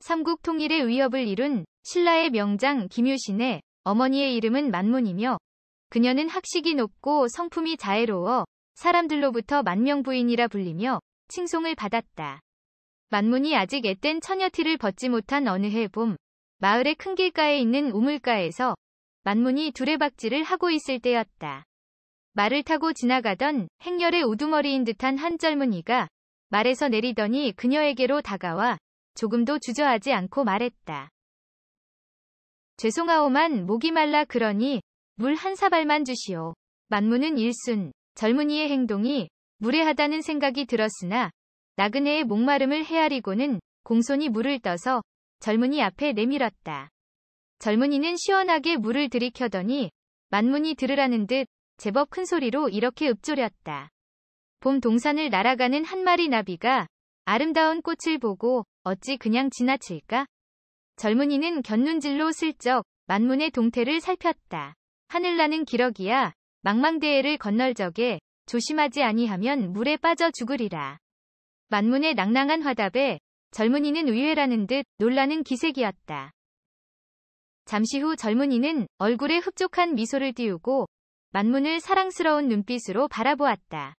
삼국 통일의 위협을 이룬 신라의 명장 김유신의 어머니의 이름은 만문이며 그녀는 학식이 높고 성품이 자애로워 사람들로부터 만명부인이라 불리며 칭송을 받았다. 만문이 아직 앳된 처녀티를 벗지 못한 어느 해 봄, 마을의 큰 길가에 있는 우물가에서 만문이 두레박질을 하고 있을 때였다. 말을 타고 지나가던 행렬의 우두머리인 듯한 한 젊은이가 말에서 내리더니 그녀에게로 다가와 조금도 주저하지 않고 말했다. 죄송하오만 목이 말라 그러니 물 한 사발만 주시오. 만무는 일순, 젊은이의 행동이 무례하다는 생각이 들었으나 나그네의 목마름을 헤아리고는 공손히 물을 떠서 젊은이 앞에 내밀었다. 젊은이는 시원하게 물을 들이켜더니 만문이 들으라는 듯 제법 큰 소리로 이렇게 읊조렸다. 봄 동산을 날아가는 한 마리 나비가 아름다운 꽃을 보고 어찌 그냥 지나칠까? 젊은이는 견눈질로 슬쩍 만문의 동태를 살폈다. 하늘나는 기러기야 망망대해를 건널 적에 조심하지 아니하면 물에 빠져 죽으리라. 만문의 낭낭한 화답에 젊은이는 의외라는 듯 놀라는 기색이었다. 잠시 후 젊은이는 얼굴에 흡족한 미소를 띄우고 만문을 사랑스러운 눈빛으로 바라보았다.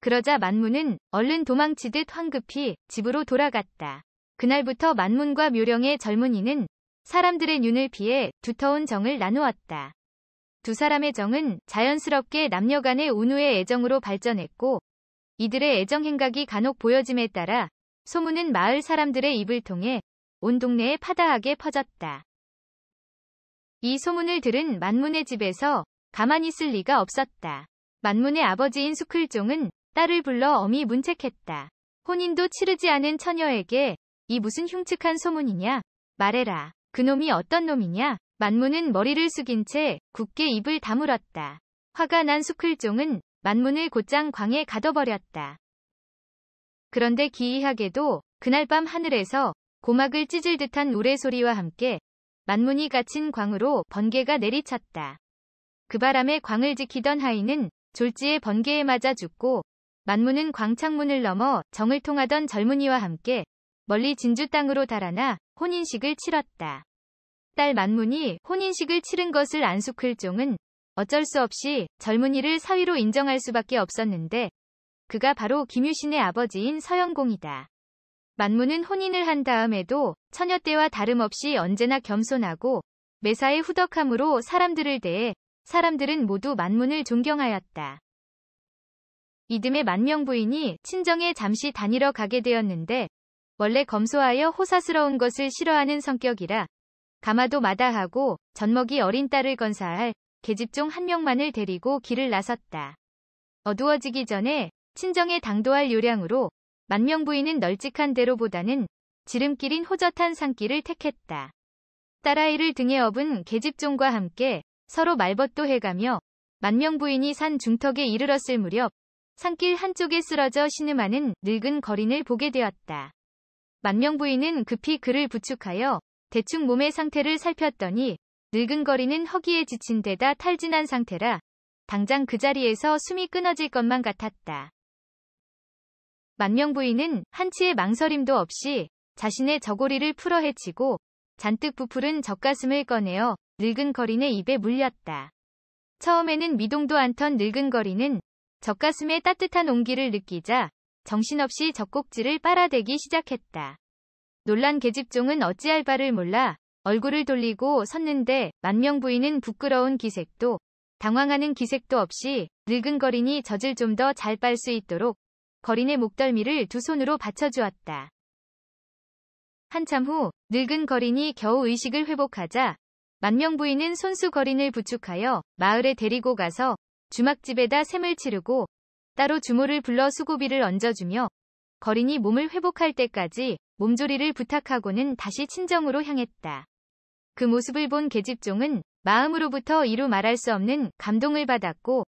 그러자 만문은 얼른 도망치듯 황급히 집으로 돌아갔다. 그날부터 만문과 묘령의 젊은이는 사람들의 눈을 피해 두터운 정을 나누었다. 두 사람의 정은 자연스럽게 남녀 간의 운우의 애정으로 발전했고 이들의 애정 행각이 간혹 보여짐에 따라 소문은 마을 사람들의 입을 통해 온 동네에 파다하게 퍼졌다. 이 소문을 들은 만문의 집에서 가만히 있을 리가 없었다. 만문의 아버지인 수클종은 딸을 불러 엄히 문책했다. 혼인도 치르지 않은 처녀에게 이 무슨 흉측한 소문이냐? 말해라. 그놈이 어떤 놈이냐? 만문은 머리를 숙인 채 굳게 입을 다물었다. 화가 난 수클종은 만문을 곧장 광에 가둬버렸다. 그런데 기이하게도 그날 밤 하늘에서 고막을 찢을 듯한 우레소리와 함께 만문이 갇힌 광으로 번개가 내리쳤다. 그 바람에 광을 지키던 하인은 졸지에 번개에 맞아 죽고 만문은 광창문을 넘어 정을 통하던 젊은이와 함께 멀리 진주 땅으로 달아나 혼인식을 치렀다. 딸 만문이 혼인식을 치른 것을 안수클종은 어쩔 수 없이 젊은이를 사위로 인정할 수밖에 없었는데 그가 바로 김유신의 아버지인 서영공이다. 만문은 혼인을 한 다음에도 처녀 때와 다름없이 언제나 겸손하고 매사에 후덕함으로 사람들을 대해 사람들은 모두 만문을 존경하였다. 이듬해 만명 부인이 친정에 잠시 다니러 가게 되었는데 원래 검소하여 호사스러운 것을 싫어하는 성격이라 가마도 마다하고 젖먹이 어린 딸을 건사할 계집종 한 명만을 데리고 길을 나섰다. 어두워지기 전에 친정에 당도할 요량으로 만명 부인은 널찍한 대로보다는 지름길인 호젓한 산길을 택했다. 딸아이를 등에 업은 계집종과 함께 서로 말벗도 해가며 만명 부인이 산 중턱에 이르렀을 무렵 산길 한쪽에 쓰러져 신음하는 늙은 거린을 보게 되었다. 만명 부인은 급히 그를 부축하여 대충 몸의 상태를 살폈더니 늙은거리는 허기에 지친 데다 탈진한 상태라 당장 그 자리에서 숨이 끊어질 것만 같았다. 만명 부인은 한치의 망설임도 없이 자신의 저고리를 풀어 헤치고 잔뜩 부풀은 젖가슴을 꺼내어 늙은거린의 입에 물렸다. 처음에는 미동도 않던 늙은거리는 젖가슴의 따뜻한 온기를 느끼자 정신없이 젖꼭지를 빨아대기 시작했다. 놀란 계집종은 어찌할 바를 몰라 얼굴을 돌리고 섰는데 만명 부인은 부끄러운 기색도 당황하는 기색도 없이 늙은 거린이 젖을 좀 더 잘 빨 수 있도록 거린의 목덜미를 두 손으로 받쳐주었다. 한참 후 늙은 거린이 겨우 의식을 회복하자 만명 부인은 손수 거린을 부축하여 마을에 데리고 가서 주막집에다 샘을 치르고 따로 주모를 불러 수고비를 얹어주며 거린이 몸을 회복할 때까지 몸조리를 부탁하고는 다시 친정으로 향했다. 그 모습을 본 계집종은 마음으로부터 이루 말할 수 없는 감동을 받았고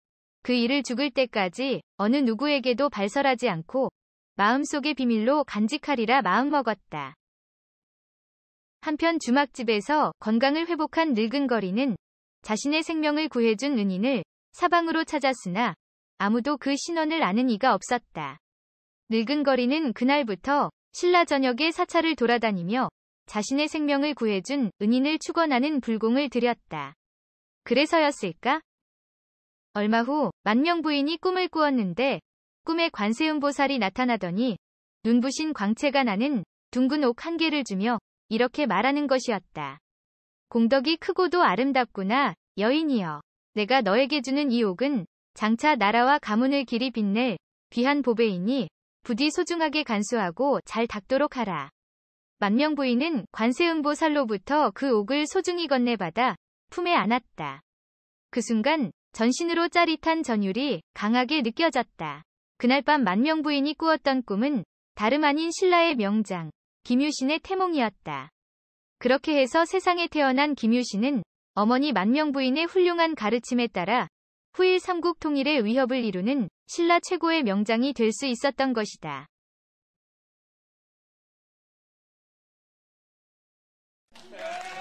그 일을 죽을 때까지 어느 누구에게도 발설하지 않고 마음속의 비밀로 간직하리라 마음먹었다. 한편 주막집에서 건강을 회복한 늙은 거리는 자신의 생명을 구해준 은인을 사방으로 찾았으나 아무도 그 신원을 아는 이가 없었다. 늙은거리는 그날부터 신라 전역의 사찰을 돌아다니며 자신의 생명을 구해준 은인을 추건하는 불공을 드렸다. 그래서였을까? 얼마 후 만명 부인이 꿈을 꾸었는데 꿈에 관세음보살이 나타나더니 눈부신 광채가 나는 둥근 옥 한 개를 주며 이렇게 말하는 것이었다. 공덕이 크고도 아름답구나 여인이여. 내가 너에게 주는 이 옥은 장차 나라와 가문을 길이 빛낼 귀한 보배이니 부디 소중하게 간수하고 잘 닦도록 하라. 만명 부인은 관세음보 살로부터 그 옥을 소중히 건네받아 품에 안았다. 그 순간 전신으로 짜릿한 전율이 강하게 느껴졌다. 그날 밤 만명 부인이 꾸었던 꿈은 다름 아닌 신라의 명장 김유신의 태몽이었다. 그렇게 해서 세상에 태어난 김유신은 어머니 만명 부인의 훌륭한 가르침에 따라 후일 삼국 통일의 위협을 이루는 신라 최고의 명장이 될 수 있었던 것이다. y e